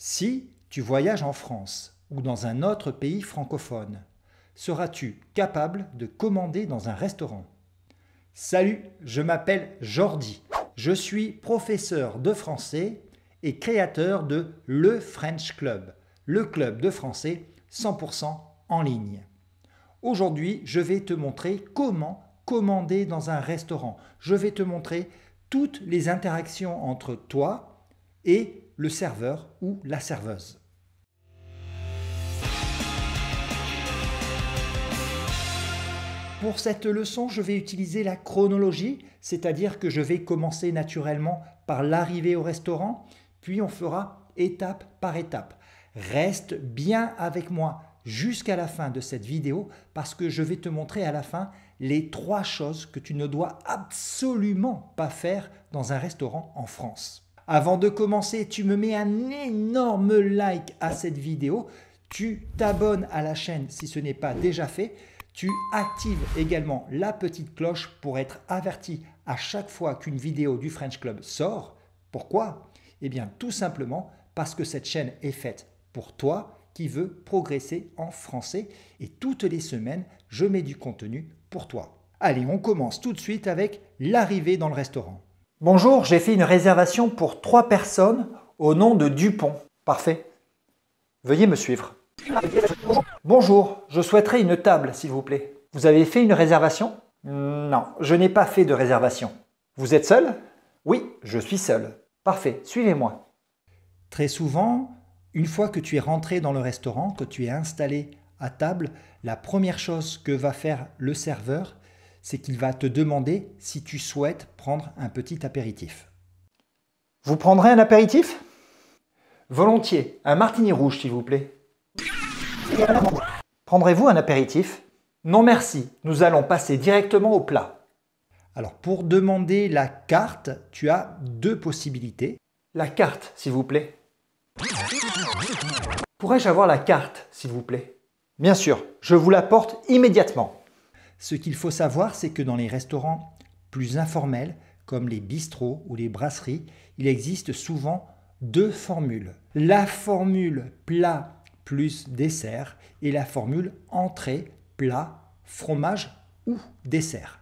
Si tu voyages en France ou dans un autre pays francophone, seras-tu capable de commander dans un restaurant Salut, je m'appelle Jordi. Je suis professeur de français et créateur de Le French Club, le club de français 100% en ligne. Aujourd'hui, je vais te montrer comment commander dans un restaurant. Je vais te montrer toutes les interactions entre toi et le serveur ou la serveuse. Pour cette leçon, je vais utiliser la chronologie, c'est-à-dire que je vais commencer naturellement par l'arrivée au restaurant, puis on fera étape par étape. Reste bien avec moi jusqu'à la fin de cette vidéo parce que je vais te montrer à la fin les trois choses que tu ne dois absolument pas faire dans un restaurant en France. Avant de commencer, tu me mets un énorme like à cette vidéo. Tu t'abonnes à la chaîne si ce n'est pas déjà fait. Tu actives également la petite cloche pour être averti à chaque fois qu'une vidéo du French Club sort. Pourquoi Eh bien tout simplement parce que cette chaîne est faite pour toi qui veux progresser en français et toutes les semaines je mets du contenu pour toi. Allez, on commence tout de suite avec l'arrivée dans le restaurant. Bonjour, j'ai fait une réservation pour trois personnes au nom de Dupont. Parfait. Veuillez me suivre. Bonjour, je souhaiterais une table, s'il vous plaît. Vous avez fait une réservation Non, je n'ai pas fait de réservation. Vous êtes seul Oui, je suis seul. Parfait, suivez-moi. Très souvent, une fois que tu es rentré dans le restaurant, que tu es installé à table, la première chose que va faire le serveur, c'est qu'il va te demander si tu souhaites prendre un petit apéritif. Vous prendrez un apéritif Volontiers, un martini rouge s'il vous plaît. Prendrez-vous un apéritif Non merci, nous allons passer directement au plat. Alors pour demander la carte, tu as deux possibilités. La carte s'il vous plaît. Pourrais-je avoir la carte s'il vous plaît Bien sûr, je vous la porte immédiatement. Ce qu'il faut savoir, c'est que dans les restaurants plus informels, comme les bistrots ou les brasseries, il existe souvent deux formules. La formule plat plus dessert et la formule entrée, plat, fromage ou dessert.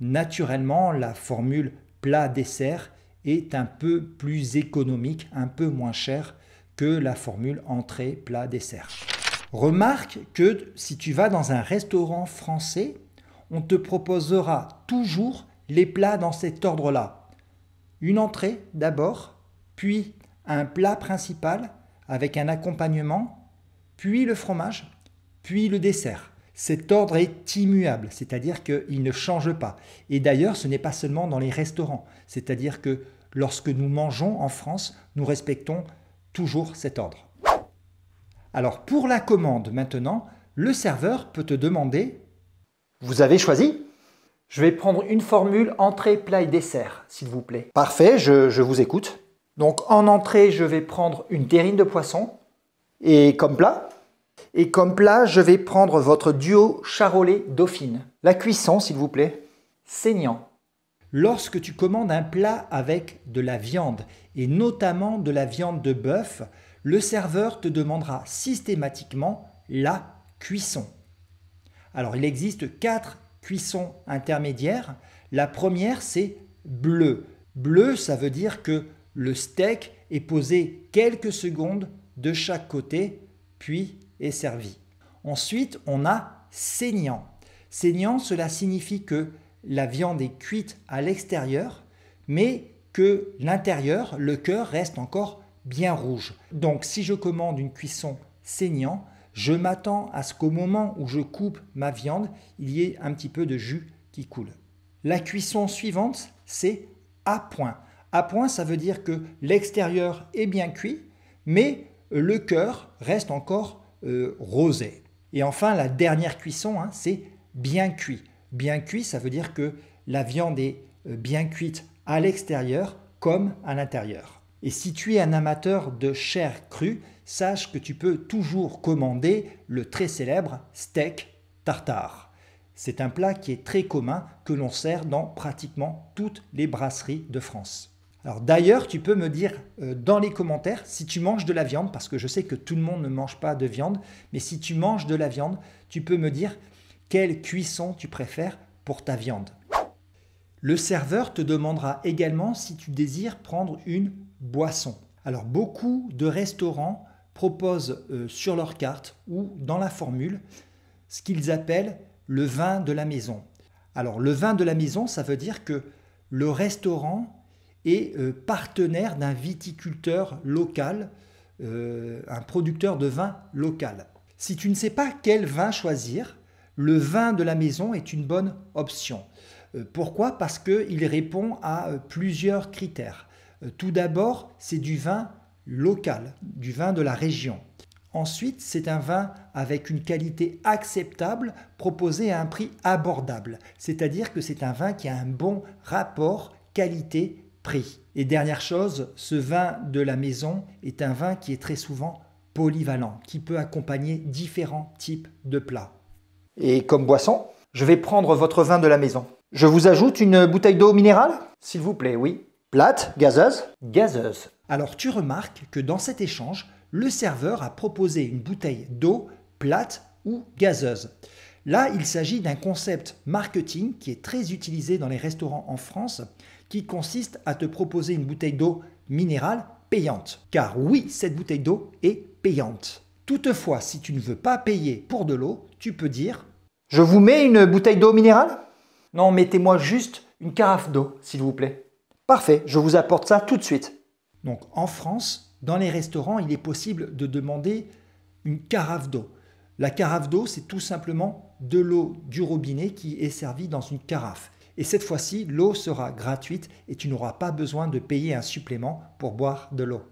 Naturellement, la formule plat-dessert est un peu plus économique, un peu moins chère que la formule entrée, plat, dessert. Remarque que si tu vas dans un restaurant français, on te proposera toujours les plats dans cet ordre-là. Une entrée d'abord, puis un plat principal avec un accompagnement, puis le fromage, puis le dessert. Cet ordre est immuable, c'est-à-dire qu'il ne change pas. Et d'ailleurs, ce n'est pas seulement dans les restaurants, c'est-à-dire que lorsque nous mangeons en France, nous respectons toujours cet ordre. Alors pour la commande maintenant, le serveur peut te demander vous avez choisi Je vais prendre une formule entrée, plat et dessert, s'il vous plaît. Parfait, je, vous écoute. Donc en entrée, je vais prendre une terrine de poisson. Et comme plat Et comme plat, je vais prendre votre duo charolais dauphine. La cuisson, s'il vous plaît. Saignant. Lorsque tu commandes un plat avec de la viande, et notamment de la viande de bœuf, le serveur te demandera systématiquement la cuisson. Alors il existe quatre cuissons intermédiaires. La première, c'est bleu. Bleu, ça veut dire que le steak est posé quelques secondes de chaque côté, puis est servi. Ensuite, on a saignant. Saignant, cela signifie que la viande est cuite à l'extérieur, mais que l'intérieur, le cœur, reste encore bien rouge. Donc si je commande une cuisson saignant, je m'attends à ce qu'au moment où je coupe ma viande, il y ait un petit peu de jus qui coule. La cuisson suivante, c'est à point. À point, ça veut dire que l'extérieur est bien cuit, mais le cœur reste encore euh, rosé. Et enfin, la dernière cuisson, hein, c'est bien cuit. Bien cuit, ça veut dire que la viande est euh, bien cuite à l'extérieur comme à l'intérieur. Et si tu es un amateur de chair crue, sache que tu peux toujours commander le très célèbre steak tartare. C'est un plat qui est très commun que l'on sert dans pratiquement toutes les brasseries de France. Alors d'ailleurs, tu peux me dire euh, dans les commentaires si tu manges de la viande, parce que je sais que tout le monde ne mange pas de viande, mais si tu manges de la viande, tu peux me dire quelle cuisson tu préfères pour ta viande. Le serveur te demandera également si tu désires prendre une Boisson. Alors beaucoup de restaurants proposent euh, sur leur carte ou dans la formule ce qu'ils appellent le vin de la maison. Alors le vin de la maison, ça veut dire que le restaurant est euh, partenaire d'un viticulteur local, euh, un producteur de vin local. Si tu ne sais pas quel vin choisir, le vin de la maison est une bonne option. Pourquoi Parce qu'il répond à plusieurs critères. Euh, tout d'abord, c'est du vin local, du vin de la région. Ensuite, c'est un vin avec une qualité acceptable proposé à un prix abordable, c'est-à-dire que c'est un vin qui a un bon rapport qualité-prix. Et dernière chose, ce vin de la maison est un vin qui est très souvent polyvalent, qui peut accompagner différents types de plats. Et comme boisson, je vais prendre votre vin de la maison. Je vous ajoute une bouteille d'eau minérale S'il vous plaît, oui plate, gazeuse, gazeuse. Alors tu remarques que dans cet échange, le serveur a proposé une bouteille d'eau plate ou gazeuse. Là, il s'agit d'un concept marketing qui est très utilisé dans les restaurants en France, qui consiste à te proposer une bouteille d'eau minérale payante. Car oui, cette bouteille d'eau est payante. Toutefois, si tu ne veux pas payer pour de l'eau, tu peux dire Je vous mets une bouteille d'eau minérale Non, mettez-moi juste une carafe d'eau, s'il vous plaît. Parfait, je vous apporte ça tout de suite. Donc en France, dans les restaurants, il est possible de demander une carafe d'eau. La carafe d'eau, c'est tout simplement de l'eau du robinet qui est servie dans une carafe. Et cette fois-ci, l'eau sera gratuite et tu n'auras pas besoin de payer un supplément pour boire de l'eau.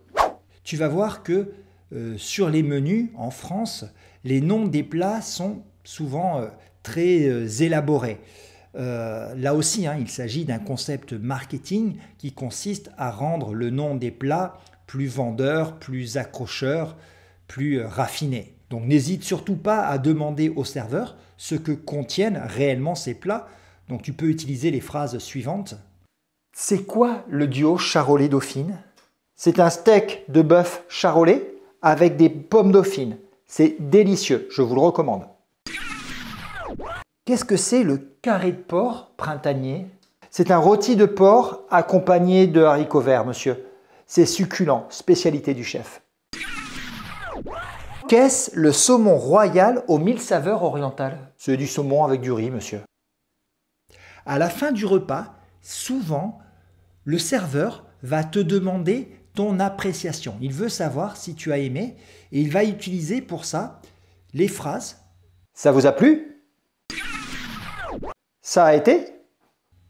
Tu vas voir que euh, sur les menus en France, les noms des plats sont souvent euh, très euh, élaborés. Euh, là aussi, hein, il s'agit d'un concept marketing qui consiste à rendre le nom des plats plus vendeur, plus accrocheur, plus euh, raffiné. Donc n'hésite surtout pas à demander au serveur ce que contiennent réellement ces plats. Donc tu peux utiliser les phrases suivantes. C'est quoi le duo charolais dauphine C'est un steak de bœuf charolais avec des pommes dauphines. C'est délicieux, je vous le recommande. Qu'est-ce que c'est le carré de porc printanier C'est un rôti de porc accompagné de haricots verts, monsieur. C'est succulent, spécialité du chef. Qu'est-ce le saumon royal aux mille saveurs orientales C'est du saumon avec du riz, monsieur. À la fin du repas, souvent, le serveur va te demander ton appréciation. Il veut savoir si tu as aimé et il va utiliser pour ça les phrases. Ça vous a plu ça a été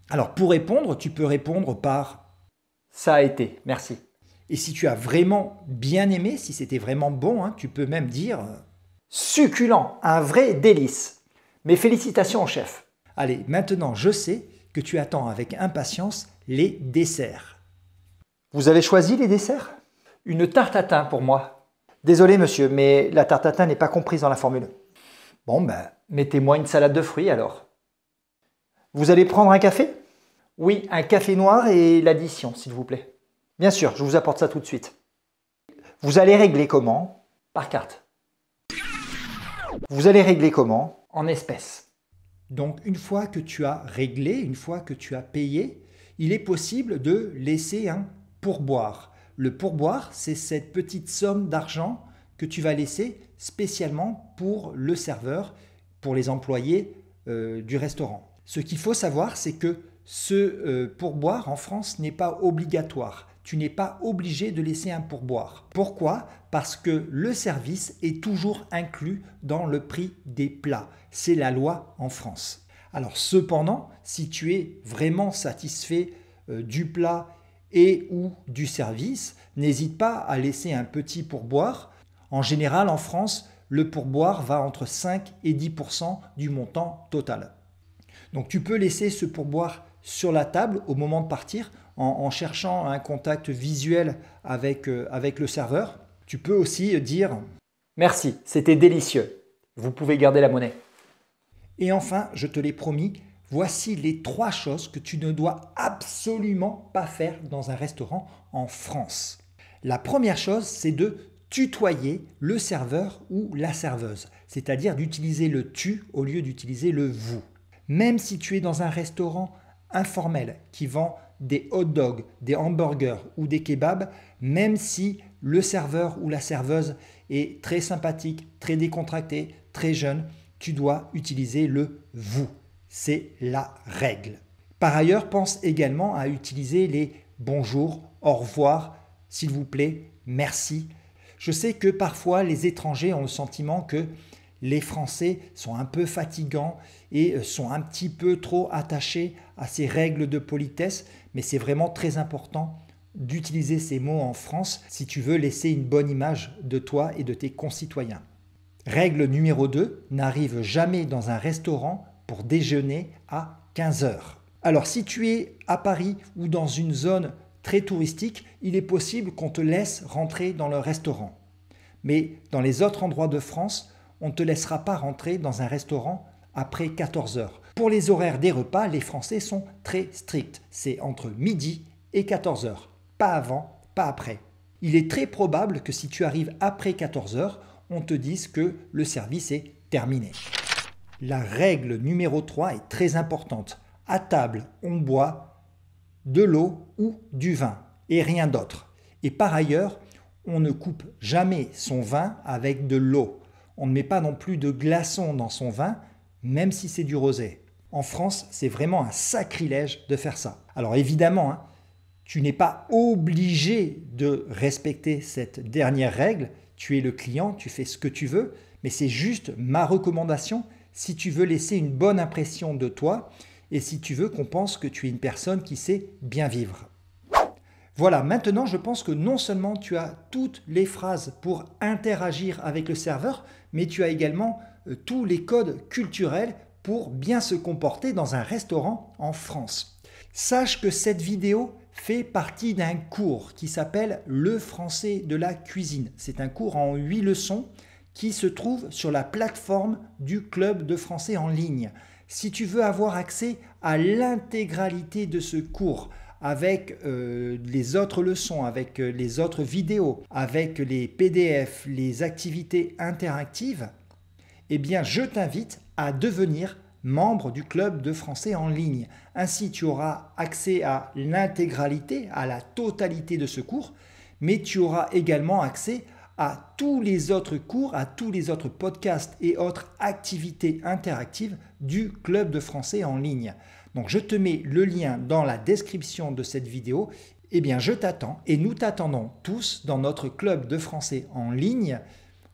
Alors pour répondre, tu peux répondre par Ça a été, merci. Et si tu as vraiment bien aimé, si c'était vraiment bon, hein, tu peux même dire euh, Succulent, un vrai délice. Mes félicitations chef. Allez, maintenant je sais que tu attends avec impatience les desserts. Vous avez choisi les desserts Une tarte à pour moi. Désolé monsieur, mais la tarte à n'est pas comprise dans la formule. Bon ben, mettez-moi une salade de fruits alors. Vous allez prendre un café Oui, un café noir et l'addition, s'il vous plaît. Bien sûr, je vous apporte ça tout de suite. Vous allez régler comment Par carte. Vous allez régler comment En espèces. Donc une fois que tu as réglé, une fois que tu as payé, il est possible de laisser un pourboire. Le pourboire, c'est cette petite somme d'argent que tu vas laisser spécialement pour le serveur, pour les employés euh, du restaurant. Ce qu'il faut savoir, c'est que ce euh, pourboire en France n'est pas obligatoire. Tu n'es pas obligé de laisser un pourboire. Pourquoi Parce que le service est toujours inclus dans le prix des plats. C'est la loi en France. Alors cependant, si tu es vraiment satisfait euh, du plat et ou du service, n'hésite pas à laisser un petit pourboire. En général, en France, le pourboire va entre 5 et 10 du montant total. Donc tu peux laisser ce pourboire sur la table au moment de partir en, cherchant un contact visuel avec, euh, avec le serveur. Tu peux aussi dire Merci, c'était délicieux. Vous pouvez garder la monnaie. Et enfin, je te l'ai promis, voici les trois choses que tu ne dois absolument pas faire dans un restaurant en France. La première chose, c'est de tutoyer le serveur ou la serveuse, c'est-à-dire d'utiliser le tu au lieu d'utiliser le vous. Même si tu es dans un restaurant informel qui vend des hot dogs, des hamburgers ou des kebabs, même si le serveur ou la serveuse est très sympathique, très décontracté, très jeune, tu dois utiliser le vous. C'est la règle. Par ailleurs, pense également à utiliser les bonjour, au revoir, s'il vous plaît, merci. Je sais que parfois les étrangers ont le sentiment que les Français sont un peu fatigants et euh, sont un petit peu trop attachés à ces règles de politesse, mais c'est vraiment très important d'utiliser ces mots en France si tu veux laisser une bonne image de toi et de tes concitoyens. Règle numéro 2, n'arrive jamais dans un restaurant pour déjeuner à 15 heures. Alors si tu es à Paris ou dans une zone très touristique, il est possible qu'on te laisse rentrer dans le restaurant. Mais dans les autres endroits de France, on ne te laissera pas rentrer dans un restaurant après 14 heures. Pour les horaires des repas, les Français sont très stricts. C'est entre midi et 14 heures. Pas avant, pas après. Il est très probable que si tu arrives après 14 heures, on te dise que le service est terminé. La règle numéro 3 est très importante. À table, on boit de l'eau ou du vin et rien d'autre. Et par ailleurs, on ne coupe jamais son vin avec de l'eau. On ne met pas non plus de glaçons dans son vin, même si c'est du rosé. En France, c'est vraiment un sacrilège de faire ça. Alors évidemment, hein, tu n'es pas obligé de respecter cette dernière règle. Tu es le client, tu fais ce que tu veux, mais c'est juste ma recommandation si tu veux laisser une bonne impression de toi et si tu veux qu'on pense que tu es une personne qui sait bien vivre. Voilà, maintenant je pense que non seulement tu as toutes les phrases pour interagir avec le serveur, mais tu as également euh, tous les codes culturels pour bien se comporter dans un restaurant en France. Sache que cette vidéo fait partie d'un cours qui s'appelle Le français de la cuisine. C'est un cours en 8 leçons qui se trouve sur la plateforme du club de français en ligne. Si tu veux avoir accès à l'intégralité de ce cours, avec euh, les autres leçons, avec euh, les autres vidéos, avec les PDF, les activités interactives, eh bien je t'invite à devenir membre du club de français en ligne. Ainsi tu auras accès à l'intégralité, à la totalité de ce cours, mais tu auras également accès à tous les autres cours, à tous les autres podcasts et autres activités interactives du club de français en ligne. Donc je te mets le lien dans la description de cette vidéo. Eh bien, je t'attends et nous t'attendons tous dans notre club de français en ligne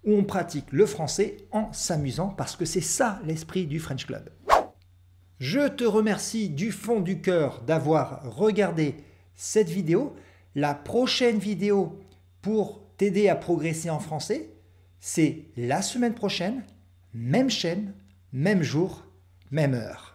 où on pratique le français en s'amusant parce que c'est ça l'esprit du French Club. Je te remercie du fond du cœur d'avoir regardé cette vidéo. La prochaine vidéo pour t'aider à progresser en français, c'est la semaine prochaine, même chaîne, même jour, même heure.